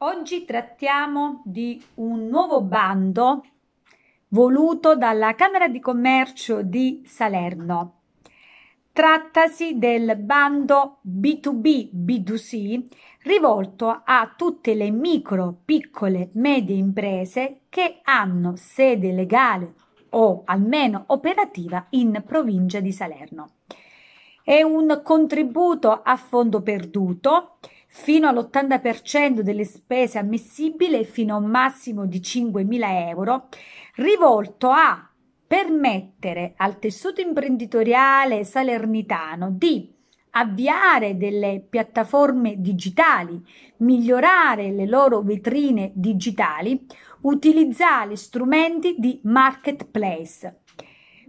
Oggi trattiamo di un nuovo bando voluto dalla Camera di Commercio di Salerno. Trattasi del bando B2B B2C rivolto a tutte le micro, piccole, medie imprese che hanno sede legale o almeno operativa in provincia di Salerno. È un contributo a fondo perduto fino all'80% delle spese ammissibili fino a un massimo di 5.000 euro, rivolto a permettere al tessuto imprenditoriale salernitano di avviare delle piattaforme digitali, migliorare le loro vetrine digitali, utilizzare strumenti di marketplace,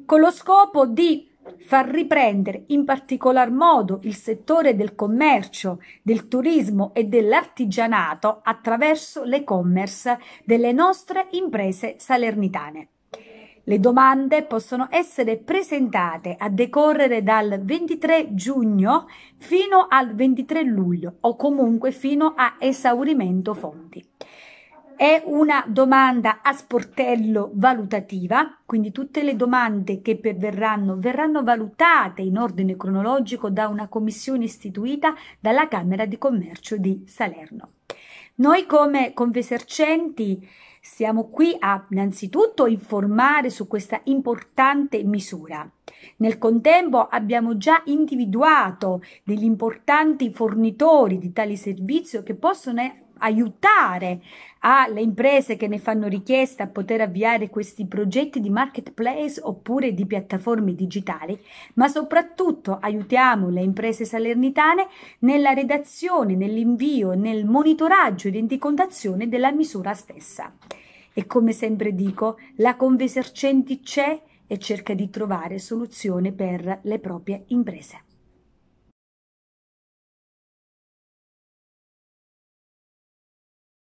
con lo scopo di far riprendere in particolar modo il settore del commercio, del turismo e dell'artigianato attraverso l'e-commerce delle nostre imprese salernitane. Le domande possono essere presentate a decorrere dal 23 giugno fino al 23 luglio o comunque fino a esaurimento fondi è una domanda a sportello valutativa, quindi tutte le domande che perverranno verranno valutate in ordine cronologico da una commissione istituita dalla Camera di Commercio di Salerno. Noi come Confesercenti siamo qui a innanzitutto informare su questa importante misura. Nel contempo abbiamo già individuato degli importanti fornitori di tali servizio che possono aiutare alle imprese che ne fanno richiesta a poter avviare questi progetti di marketplace oppure di piattaforme digitali, ma soprattutto aiutiamo le imprese salernitane nella redazione, nell'invio, nel monitoraggio e rendicontazione della misura stessa. E come sempre dico, la Convesercenti c'è e cerca di trovare soluzione per le proprie imprese.